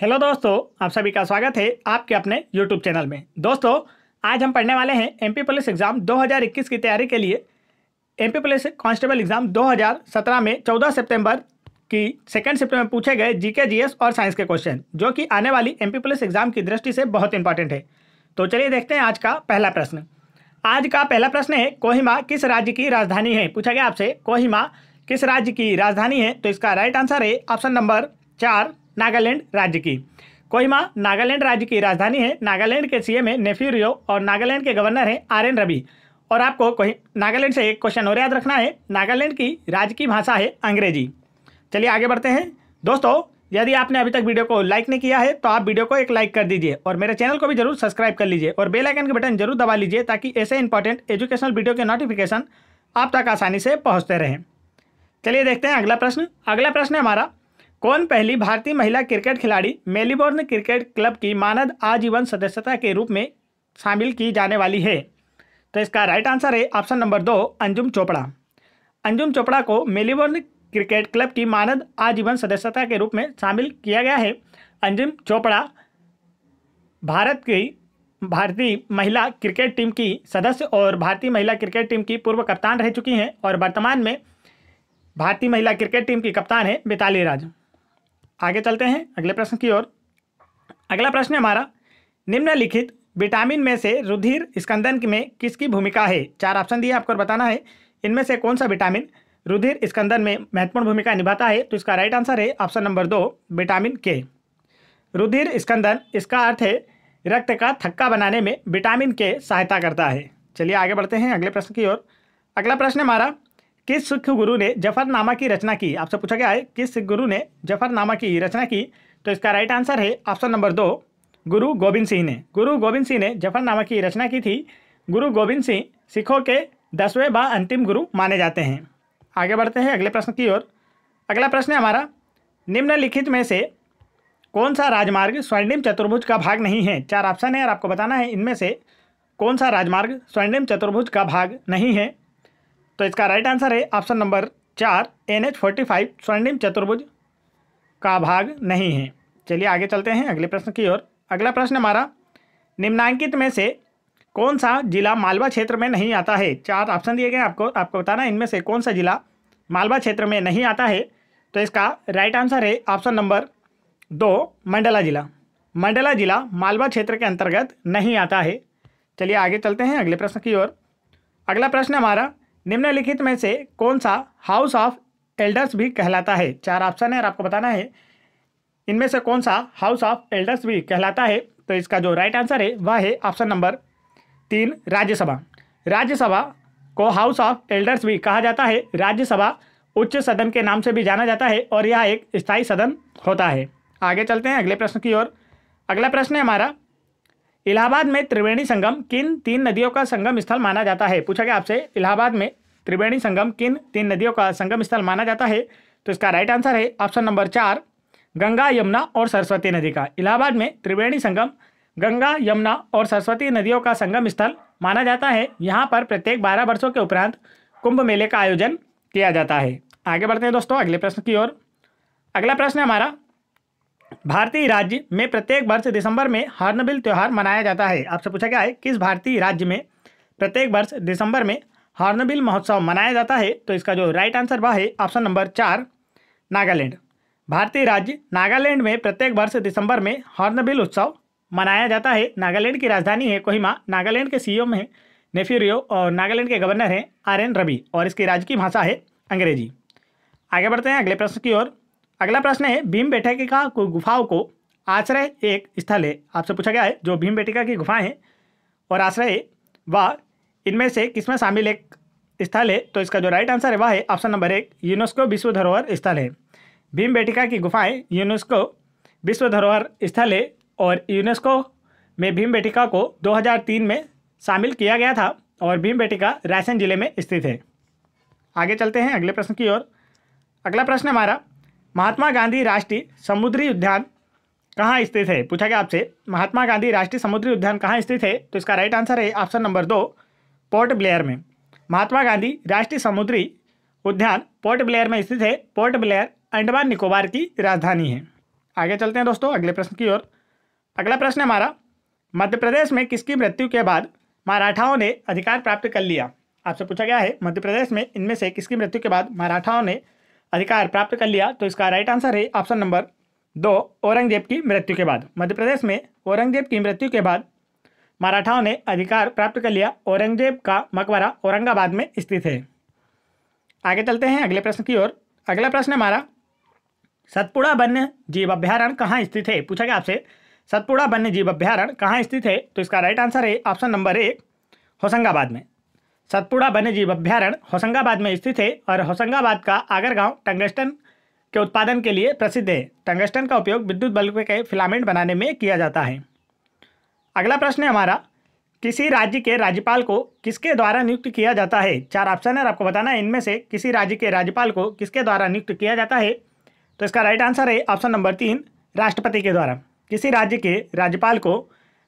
hello दोस्तों आप सभी का स्वागत है आपके अपने यूट्यूब चैनल में दोस्तों आज हम पढ़ने वाले हैं एमपी पुलिस एग्ज़ाम 2021 की तैयारी के लिए एमपी पुलिस कांस्टेबल एग्ज़ाम 2017 में 14 सितंबर की सेकंड शिफ्ट में पूछे गए जीके जीएस और साइंस के क्वेश्चन जो कि आने वाली एमपी पुलिस एग्ज़ाम की दृष्टि से बहुत इंपॉर्टेंट है तो चलिए देखते हैं आज का पहला प्रश्न आज का पहला प्रश्न है कोहिमा किस राज्य की राजधानी है पूछा गया आपसे कोहिमा किस राज्य की राजधानी है तो इसका राइट आंसर है ऑप्शन नंबर चार नागालैंड राज्य की कोहिमा नागालैंड राज्य की राजधानी है नागालैंड के सीएम है नेफ्यूरियो और नागालैंड के गवर्नर हैं आर एन रवि और आपको कोई नागालैंड से एक क्वेश्चन और याद रखना है नागालैंड की राज्य की भाषा है अंग्रेजी चलिए आगे बढ़ते हैं दोस्तों यदि आपने अभी तक वीडियो को लाइक नहीं किया है तो आप वीडियो को एक लाइक कर दीजिए और मेरे चैनल को भी जरूर सब्सक्राइब कर लीजिए और बेल आइकन के बटन जरूर दबा लीजिए ताकि ऐसे इंपॉर्टेंट एजुकेशनल वीडियो के नोटिफिकेशन आप तक आसानी से पहुँचते रहें चलिए देखते हैं अगला प्रश्न अगला प्रश्न है हमारा कौन पहली भारतीय महिला क्रिकेट खिलाड़ी मेलीबोर्न क्रिकेट क्लब की मानद आजीवन सदस्यता के रूप में शामिल की जाने वाली है तो इसका राइट आंसर है ऑप्शन नंबर दो अंजुम चोपड़ा अंजुम चोपड़ा को मेलीबोर्न क्रिकेट क्लब की मानद आजीवन सदस्यता के रूप में शामिल किया गया है अंजुम चोपड़ा भारत की भारतीय महिला क्रिकेट टीम की सदस्य और भारतीय महिला क्रिकेट टीम की पूर्व कप्तान रह चुकी हैं और वर्तमान में भारतीय महिला क्रिकेट टीम की कप्तान है मिताली राज आगे चलते हैं अगले प्रश्न की ओर अगला प्रश्न हमारा निम्नलिखित विटामिन में से रुधिर स्कंदन में किसकी भूमिका है चार ऑप्शन दिए आपको बताना है इनमें से कौन सा विटामिन रुधिर स्कंदन में महत्वपूर्ण भूमिका निभाता है तो इसका राइट आंसर है ऑप्शन नंबर दो विटामिन के रुधिर स्कंदन इसका अर्थ है रक्त का थक्का बनाने में विटामिन के सहायता करता है चलिए आगे बढ़ते हैं अगले प्रश्न की ओर अगला प्रश्न हमारा किस सिख गुरु ने जफरनामा की रचना की आपसे पूछा गया है किस सिख गुरु ने जफरनामा की रचना की तो इसका राइट आंसर है ऑप्शन नंबर दो गुरु गोविंद सिंह ने गुरु गोविंद सिंह ने जफरनामा की रचना की थी गुरु गोविंद सिंह सिखों के दसवें व अंतिम गुरु माने जाते हैं आगे बढ़ते हैं अगले प्रश्न की ओर अगला प्रश्न है हमारा निम्नलिखित में से कौन सा राजमार्ग स्वर्णिम चतुर्भुज का भाग नहीं है चार ऑप्शन है और आपको बताना है इनमें से कौन सा राजमार्ग स्वर्णिम चतुर्भुज का भाग नहीं है तो इसका राइट आंसर है ऑप्शन नंबर चार एन एच फोर्टी फाइव स्वर्णिम चतुर्भुज का भाग नहीं है चलिए आगे चलते हैं अगले प्रश्न की ओर अगला प्रश्न हमारा निम्नांकित में से कौन सा जिला मालवा क्षेत्र में नहीं आता है चार ऑप्शन दिए गए आपको आपको बताना इनमें से कौन सा जिला मालवा क्षेत्र में नहीं आता है तो इसका राइट आंसर है ऑप्शन नंबर दो मंडला जिला मंडला जिला मालवा क्षेत्र के अंतर्गत नहीं आता है चलिए आगे चलते हैं अगले प्रश्न की ओर अगला प्रश्न हमारा निम्नलिखित में से कौन सा हाउस ऑफ एल्डर्स भी कहलाता है चार ऑप्शन है और आपको बताना है इनमें से कौन सा हाउस ऑफ एल्डर्स भी कहलाता है तो इसका जो राइट आंसर है वह है ऑप्शन नंबर तीन राज्यसभा राज्यसभा को हाउस ऑफ एल्डर्स भी कहा जाता है राज्यसभा उच्च सदन के नाम से भी जाना जाता है और यह एक स्थायी सदन होता है आगे चलते हैं अगले प्रश्न की ओर अगला प्रश्न है हमारा इलाहाबाद में त्रिवेणी संगम किन तीन नदियों का संगम स्थल माना जाता है पूछा गया आपसे इलाहाबाद में त्रिवेणी संगम किन तीन नदियों का संगम स्थल माना जाता है तो इसका राइट आंसर है ऑप्शन नंबर चार गंगा यमुना और सरस्वती नदी का इलाहाबाद में त्रिवेणी संगम गंगा यमुना और सरस्वती नदियों का संगम स्थल माना जाता है यहाँ पर प्रत्येक बारह वर्षों के उपरांत कुंभ मेले का आयोजन किया जाता है आगे बढ़ते हैं दोस्तों अगले प्रश्न की ओर अगला प्रश्न है हमारा भारतीय राज्य में प्रत्येक वर्ष दिसंबर में हॉर्नबिल त्यौहार मनाया जाता है आपसे पूछा गया है किस भारतीय राज्य में प्रत्येक वर्ष दिसंबर में हॉर्नबिल महोत्सव मनाया जाता है तो इसका जो राइट आंसर वह है ऑप्शन नंबर चार नागालैंड भारतीय राज्य नागालैंड में प्रत्येक वर्ष दिसंबर में हॉर्नबिल उत्सव मनाया जाता है नागालैंड की राजधानी है कोहिमा नागालैंड के एम है नेफ्यूरियो और नागालैंड के गवर्नर हैं आर एन रवि और इसकी राज्य की भाषा है अंग्रेजी आगे बढ़ते हैं अगले प्रश्न की ओर अगला प्रश्न है भीम बैठकिका गुफाओं को आश्रय एक स्थल है आपसे पूछा गया है जो भीम बैठिका की गुफाएं हैं और आश्रय व इनमें से किसमें शामिल एक स्थल है तो इसका जो राइट आंसर है वह है ऑप्शन नंबर एक यूनेस्को विश्व धरोहर स्थल है भीम बैठिका की गुफाएं यूनेस्को विश्व धरोहर स्थल है और यूनेस्को में भीम बैठिका को दो में शामिल किया गया था और भीम बेटिका रायसेन जिले में स्थित है आगे चलते हैं अगले प्रश्न की ओर अगला प्रश्न हमारा महात्मा गांधी राष्ट्रीय समुद्री उद्यान कहाँ स्थित है पूछा गया आपसे महात्मा गांधी राष्ट्रीय समुद्री उद्यान कहाँ स्थित है तो इसका राइट आंसर है ऑप्शन नंबर दो पोर्ट ब्लेयर में महात्मा गांधी राष्ट्रीय समुद्री उद्यान पोर्ट ब्लेयर में स्थित है पोर्ट ब्लेयर अंडमान निकोबार की राजधानी है आगे चलते हैं दोस्तों अगले प्रश्न की ओर अगला प्रश्न हमारा मध्य प्रदेश में किसकी मृत्यु के बाद मराठाओं ने अधिकार प्राप्त कर लिया आपसे पूछा गया है मध्य प्रदेश में इनमें से किसकी मृत्यु के बाद मराठाओं ने अधिकार प्राप्त कर लिया तो इसका राइट आंसर है ऑप्शन नंबर दो औरंगजेब की मृत्यु के बाद मध्य प्रदेश में औरंगजेब की मृत्यु के बाद मराठाओं ने अधिकार प्राप्त कर लिया औरंगजेब का मकबरा औरंगाबाद में स्थित है आगे चलते हैं अगले प्रश्न की ओर अगला प्रश्न हमारा सतपुड़ा वन्य जीव अभ्यारण्य कहाँ स्थित है पूछा गया आपसे सतपुड़ा वन्य जीव अभ्यारण्य कहाँ स्थित है तो इसका राइट आंसर है ऑप्शन नंबर ए होशंगाबाद में सतपुड़ा वन्यजीव अभ्यारण्य होशंगाबाद में स्थित है और होशंगाबाद का आगर गांव टंगस्टन के उत्पादन के लिए प्रसिद्ध है टंगस्टन का उपयोग विद्युत बल्ब के फिलामेंट बनाने में किया जाता है अगला प्रश्न है हमारा किसी राज्य के राज्यपाल को किसके द्वारा नियुक्त किया जाता है चार ऑप्शन है आपको बताना है इनमें से किसी राज्य के राज्यपाल को किसके द्वारा नियुक्त किया जाता है तो इसका राइट आंसर है ऑप्शन नंबर तीन राष्ट्रपति के द्वारा किसी राज्य के राज्यपाल को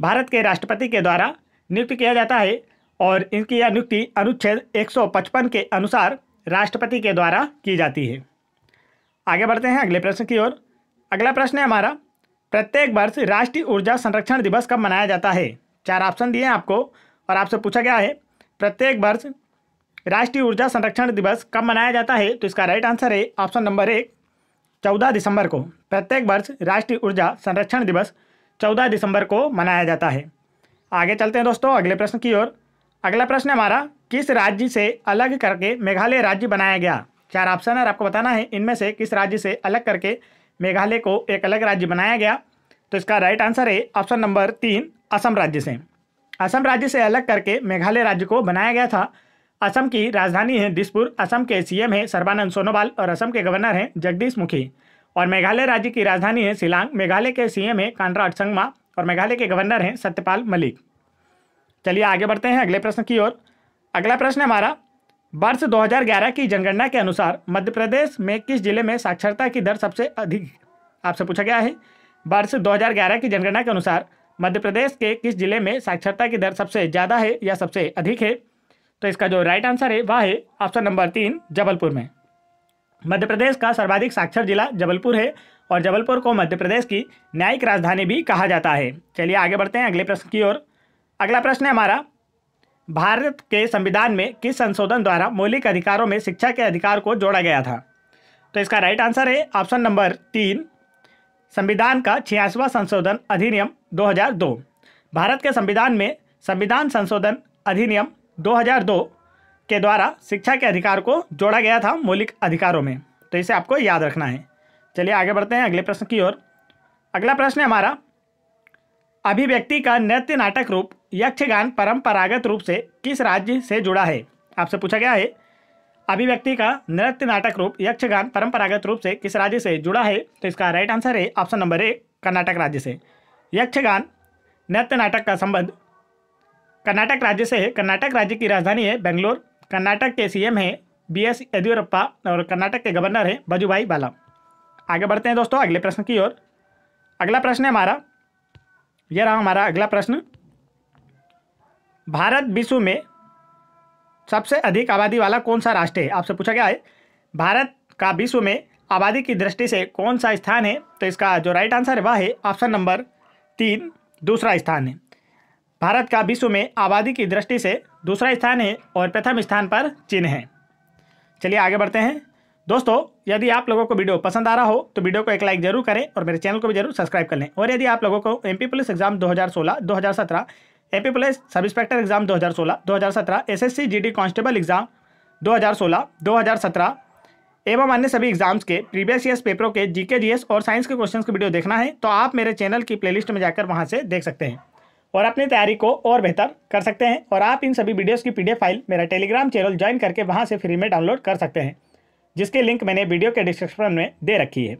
भारत के राष्ट्रपति के द्वारा नियुक्त किया जाता है और इनकी यह नियुक्ति अनुच्छेद 155 के अनुसार राष्ट्रपति के द्वारा की जाती है आगे बढ़ते हैं अगले प्रश्न की ओर अगला प्रश्न है हमारा प्रत्येक वर्ष राष्ट्रीय ऊर्जा संरक्षण दिवस कब मनाया जाता है चार ऑप्शन दिए हैं आपको और आपसे पूछा गया है प्रत्येक वर्ष राष्ट्रीय ऊर्जा संरक्षण दिवस कब मनाया जाता है तो इसका राइट आंसर है ऑप्शन नंबर एक चौदह दिसंबर को प्रत्येक वर्ष राष्ट्रीय ऊर्जा संरक्षण दिवस चौदह दिसंबर को मनाया जाता है आगे चलते हैं दोस्तों अगले प्रश्न की ओर अगला प्रश्न हमारा किस राज्य से अलग करके मेघालय राज्य बनाया गया चार ऑप्शन है आपको बताना है इनमें से किस राज्य से अलग करके मेघालय को एक अलग राज्य बनाया गया तो इसका राइट आंसर है ऑप्शन नंबर तीन असम राज्य से असम राज्य से अलग करके मेघालय राज्य को बनाया गया था असम की राजधानी है दिसपुर असम के सीएम हैं सर्बानंद सोनोवाल और असम के गवर्नर हैं जगदीश मुखी और मेघालय राज्य की राजधानी है शिलांग मेघालय के सीएम है कानराड संगमा और मेघालय के गवर्नर हैं सत्यपाल मलिक चलिए आगे बढ़ते हैं अगले प्रश्न की ओर अगला प्रश्न हमारा वर्ष 2011 की जनगणना के अनुसार मध्य प्रदेश में किस जिले में साक्षरता की दर सबसे अधिक आपसे पूछा गया है वर्ष 2011 की जनगणना के अनुसार मध्य प्रदेश के किस जिले में साक्षरता की दर सबसे ज़्यादा है या सबसे अधिक है तो इसका जो राइट आंसर है वह है ऑप्शन नंबर तीन जबलपुर में मध्य प्रदेश का सर्वाधिक साक्षर जिला जबलपुर है और जबलपुर को मध्य प्रदेश की न्यायिक राजधानी भी कहा जाता है चलिए आगे बढ़ते हैं अगले प्रश्न की ओर अगला प्रश्न है हमारा भारत के संविधान में किस संशोधन द्वारा मौलिक अधिकारों में शिक्षा के अधिकार को जोड़ा गया था तो इसका राइट आंसर है ऑप्शन नंबर तीन संविधान का छियासवा संशोधन अधिनियम 2002 भारत के संविधान में संविधान संशोधन अधिनियम 2002 के द्वारा शिक्षा के अधिकार को जोड़ा गया था मौलिक अधिकारों में तो इसे आपको याद रखना है चलिए आगे बढ़ते हैं अगले प्रश्न की ओर अगला प्रश्न है हमारा अभिव्यक्ति का नृत्य नाटक रूप यक्षगान परंपरागत रूप से किस राज्य से जुड़ा है आपसे पूछा गया है अभिव्यक्ति का नृत्य नाटक रूप यक्षगान परंपरागत रूप से किस राज्य से जुड़ा है तो इसका राइट आंसर है ऑप्शन नंबर एक कर्नाटक राज्य से यक्षगान नृत्य नाटक का संबंध कर्नाटक राज्य से है कर्नाटक राज्य की राजधानी है बेंगलोर कर्नाटक के सीएम है बी एस येदियुरप्पा और कर्नाटक के गवर्नर है बजूभाई बाला आगे बढ़ते हैं दोस्तों अगले प्रश्न की ओर अगला प्रश्न है हमारा यह रहा हमारा अगला प्रश्न भारत विश्व में सबसे अधिक आबादी वाला कौन सा राष्ट्र है आपसे पूछा गया है भारत का विश्व में आबादी की दृष्टि से कौन सा स्थान है तो इसका जो राइट आंसर है वह है ऑप्शन नंबर तीन दूसरा स्थान है भारत का विश्व में आबादी की दृष्टि से दूसरा स्थान है और प्रथम स्थान पर चीन है चलिए आगे बढ़ते हैं दोस्तों यदि आप लोगों को वीडियो पसंद आ रहा हो तो वीडियो को एक लाइक जरूर करें और मेरे चैनल को भी जरूर सब्सक्राइब कर लें और यदि आप लोगों को MP police exam 2016, 2017, MP police sub inspector exam 2016, C SSC GD constable exam 2016, 2017 एवं अन्य सभी एग्जाम्स के प्रीवियस ईयर पेपरों के जीके एस और साइंस के क्वेश्चन की वीडियो देखना है तो आप मेरे चैनल की लिस्ट में जाकर वहाँ से देख सकते हैं और अपनी तैयारी को और बेहतर कर सकते हैं और आप इन सभी वीडियोज़ की एफ फाइल मेरा टेलीग्राम चैनल ज्वाइन करके वहाँ से फ्री में डाउनलोड कर सकते हैं जिसकी लिंक मैंने वीडियो के डिस्क्रिप्शन में दे रखी है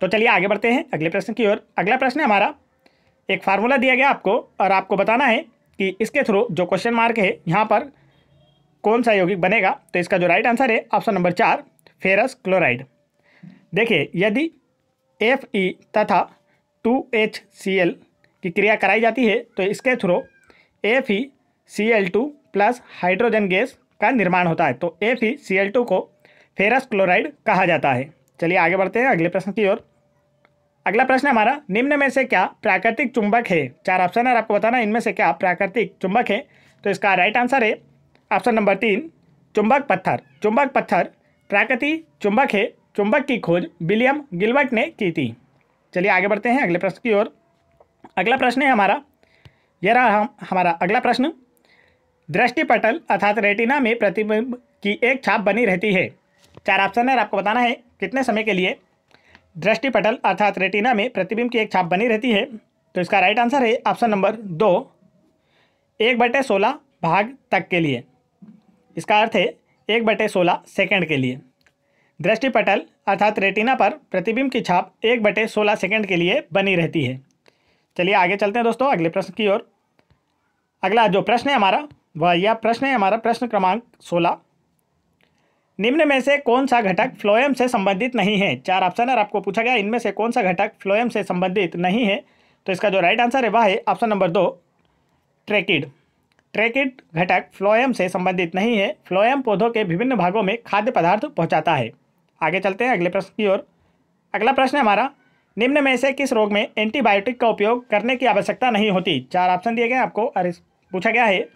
तो चलिए आगे बढ़ते हैं अगले प्रश्न की ओर अगला प्रश्न है हमारा एक फार्मूला दिया गया आपको और आपको बताना है कि इसके थ्रू जो क्वेश्चन मार्क है यहाँ पर कौन सा यौगिक बनेगा तो इसका जो राइट आंसर है ऑप्शन नंबर चार फेरस क्लोराइड देखिए यदि एफ ई तथा टू एच सी एल की क्रिया कराई जाती है तो इसके through F E C L two plus hydrogen gas का निर्माण होता है तो F E C L two को फेरस क्लोराइड कहा जाता है चलिए आगे बढ़ते हैं अगले प्रश्न की ओर अगला प्रश्न हमारा निम्न में से क्या प्राकृतिक चुंबक है चार ऑप्शन है आपको बताना इनमें से क्या प्राकृतिक चुंबक है तो इसका राइट आंसर है ऑप्शन नंबर तीन चुंबक पत्थर चुंबक पत्थर प्राकृतिक चुंबक है चुंबक की खोज विलियम गिलबर्ट ने की थी चलिए आगे बढ़ते हैं अगले प्रश्न की ओर अगला प्रश्न है हमारा यह रहा हम हमारा अगला प्रश्न दृष्टिपटल अर्थात रेटिना में प्रतिबिंब की एक छाप बनी रहती है चार ऑप्शन है और आपको बताना है कितने समय के लिए दृष्टि पटल अर्थात रेटिना में प्रतिबिंब की एक छाप बनी रहती है तो इसका राइट आंसर है ऑप्शन नंबर दो एक बटे सोलह भाग तक के लिए इसका अर्थ है एक बटे सोलह सेकेंड के लिए दृष्टि पटल अर्थात रेटिना पर प्रतिबिंब की छाप एक बटे सोलह सेकेंड के लिए बनी रहती है चलिए आगे चलते हैं दोस्तों अगले प्रश्न की ओर अगला जो प्रश्न है हमारा वह यह प्रश्न है हमारा प्रश्न क्रमांक सोलह निम्न में से कौन सा घटक फ्लोएम से संबंधित नहीं है चार ऑप्शन है आपको पूछा गया इनमें से कौन सा घटक फ्लोएम से संबंधित नहीं है तो इसका जो राइट आंसर है वह है ऑप्शन नंबर दो ट्रेकिड ट्रेकिड घटक फ्लोएम से संबंधित नहीं है फ्लोएम पौधों के विभिन्न भागों में खाद्य पदार्थ पहुंचाता है आगे चलते हैं अगले प्रश्न की ओर अगला प्रश्न है हमारा निम्न में से किस रोग में एंटीबायोटिक का उपयोग करने की आवश्यकता नहीं होती चार ऑप्शन दिए गए आपको अरे पूछा गया है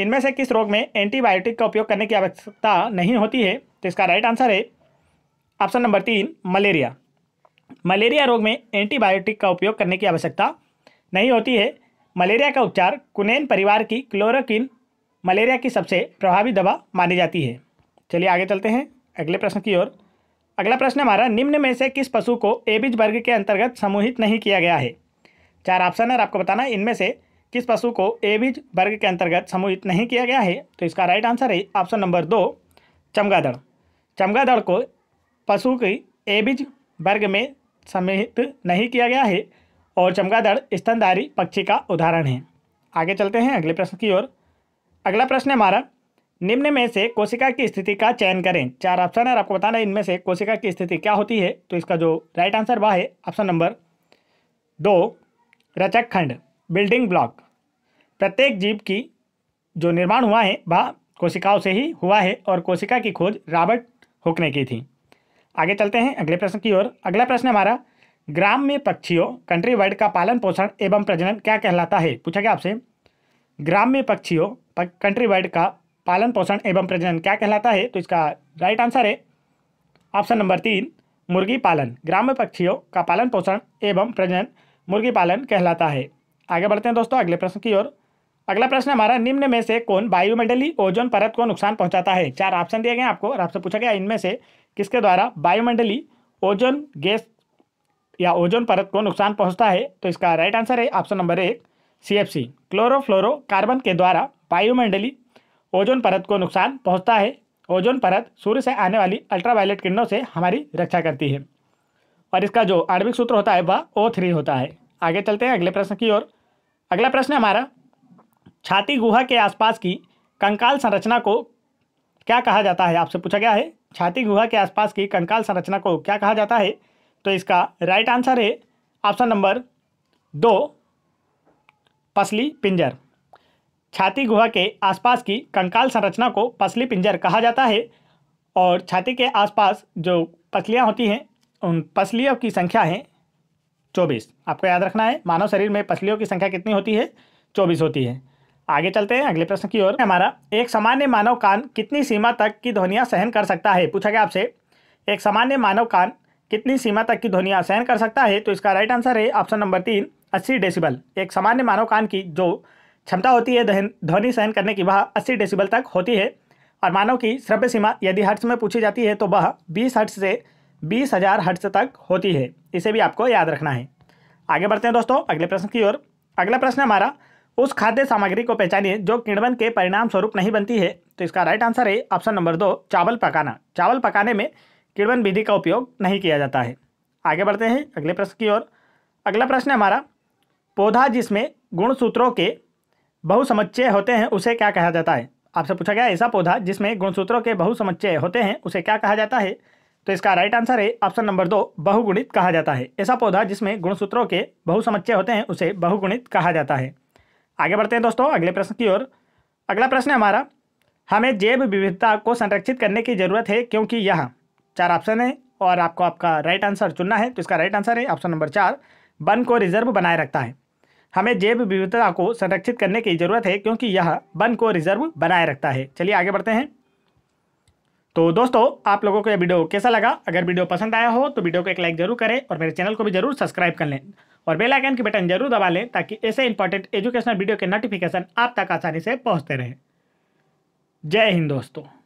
इनमें से किस रोग में एंटीबायोटिक का उपयोग करने की आवश्यकता नहीं होती है तो इसका राइट आंसर है ऑप्शन नंबर तीन मलेरिया मलेरिया रोग में एंटीबायोटिक का उपयोग करने की आवश्यकता नहीं होती है मलेरिया का उपचार कुनेन परिवार की क्लोरोकिन मलेरिया की सबसे प्रभावी दवा मानी जाती है चलिए आगे चलते हैं अगले प्रश्न की ओर अगला प्रश्न हमारा निम्न में से किस पशु को एबिज वर्ग के अंतर्गत समूहित नहीं किया गया है चार ऑप्शन है आपको बताना इनमें से किस पशु को एविज वर्ग के अंतर्गत समूहित नहीं किया गया है तो इसका राइट आंसर है ऑप्शन नंबर दो चमगादड़ चमगादड़ को पशु की एबिज वर्ग में समूहित नहीं किया गया है और चमगादड़ स्तनधारी पक्षी का उदाहरण है आगे चलते हैं अगले प्रश्न की ओर अगला प्रश्न है हमारा निम्न में से कोशिका की स्थिति का चयन करें चार ऑप्शन है आपको बताना है इनमें से कोशिका की स्थिति क्या होती है तो इसका जो राइट आंसर वह है ऑप्शन नंबर दो रचक खंड बिल्डिंग ब्लॉक प्रत्येक जीव की जो निर्माण हुआ है वह कोशिकाओं से ही हुआ है और कोशिका की खोज रॉबर्ट हुक ने की थी आगे चलते हैं अगले प्रश्न की ओर अगला प्रश्न हमारा ग्राम में पक्षियों कंट्री वर्ड का पालन पोषण एवं प्रजनन क्या कहलाता है पूछा गया आपसे ग्राम में पक्षियों कंट्री वर्ड का पालन पोषण एवं प्रजनन क्या कहलाता है तो इसका राइट आंसर है ऑप्शन नंबर तीन मुर्गी पालन ग्राम में पक्षियों का पालन पोषण एवं प्रजनन मुर्गी पालन कहलाता है आगे बढ़ते हैं दोस्तों अगले प्रश्न की ओर अगला प्रश्न हमारा निम्न में से कौन वायुमंडली ओजोन परत को नुकसान पहुंचाता है चार ऑप्शन दिए गए आपको और आपसे पूछा गया इनमें से किसके द्वारा वायुमंडली ओजोन गैस या ओजोन परत को नुकसान पहुंचता है तो इसका राइट आंसर है ऑप्शन नंबर एक सी एफ सी क्लोरोफ्लोरोकार्बन के द्वारा वायुमंडली ओजोन परत को नुकसान पहुँचता है ओजोन परत सूर्य से आने वाली अल्ट्रावायलेट किरणों से हमारी रक्षा करती है और इसका जो आणविक सूत्र होता है वह ओ थ्री होता है आगे चलते हैं अगले प्रश्न की ओर अगला प्रश्न हमारा छाती गुहा के आसपास की कंकाल संरचना को क्या कहा जाता है आपसे पूछा गया है छाती गुहा के आसपास की कंकाल संरचना को क्या कहा जाता है तो इसका राइट आंसर है ऑप्शन नंबर दो पसली पिंजर छाती गुहा के आसपास की कंकाल संरचना को पसली पिंजर कहा जाता है और छाती के आसपास जो पसलियाँ होती हैं उन पसलियों की संख्या है चौबीस आपको याद रखना है मानव शरीर में पसलियों की संख्या कितनी होती है चौबीस होती है आगे चलते हैं अगले प्रश्न की ओर हमारा एक सामान्य मानव कान कितनी सीमा तक की ध्वनियाँ सहन कर सकता है पूछा गया आपसे एक सामान्य मानव कान कितनी सीमा तक की ध्वनियाँ सहन कर सकता है तो इसका राइट आंसर है ऑप्शन नंबर तीन अस्सी डेसिबल एक सामान्य मानव कान की जो क्षमता होती है ध्वनि सहन करने की वह अस्सी डेसिबल तक होती है और मानव की श्रव्य सीमा यदि हर्ष में पूछी जाती है तो वह बीस हर्ष से बीस हज़ार हट्स तक होती है इसे भी आपको याद रखना है आगे बढ़ते हैं दोस्तों अगले प्रश्न की ओर अगला प्रश्न हमारा उस खाद्य सामग्री को पहचानिए जो किण्वन के परिणाम स्वरूप नहीं बनती है तो इसका राइट आंसर है ऑप्शन नंबर दो चावल पकाना चावल पकाने में किण्वन विधि का उपयोग नहीं किया जाता है आगे बढ़ते हैं अगले प्रश्न की ओर अगला प्रश्न हमारा पौधा जिसमें गुणसूत्रों के बहुसमुच्चय होते हैं उसे क्या कहा जाता है आपसे पूछा गया ऐसा पौधा जिसमें गुणसूत्रों के बहुसमुच्चय होते हैं उसे क्या कहा जाता है तो इसका राइट आंसर है ऑप्शन नंबर दो बहुगुणित कहा जाता है ऐसा पौधा जिसमें गुणसूत्रों के बहुसमुच्चय होते हैं उसे बहुगुणित कहा जाता है आगे बढ़ते हैं दोस्तों अगले प्रश्न की ओर अगला प्रश्न है हमारा हमें जैव विविधता को संरक्षित करने की जरूरत है क्योंकि यह चार ऑप्शन है और आपको आपका राइट आंसर चुनना है तो इसका राइट आंसर है ऑप्शन नंबर चार वन को रिजर्व बनाए रखता है हमें जैव विविधता को संरक्षित करने की जरूरत है क्योंकि यह वन को रिजर्व बनाए रखता है चलिए आगे बढ़ते हैं तो दोस्तों आप लोगों को यह वीडियो कैसा लगा अगर वीडियो पसंद आया हो तो वीडियो को एक लाइक जरूर करें और मेरे चैनल को भी जरूर सब्सक्राइब कर लें और बेल आइकन के बटन जरूर दबा लें ताकि ऐसे इंपॉर्टेंट एजुकेशनल वीडियो के नोटिफिकेशन आप तक आसानी से पहुंचते रहें जय हिंद दोस्तों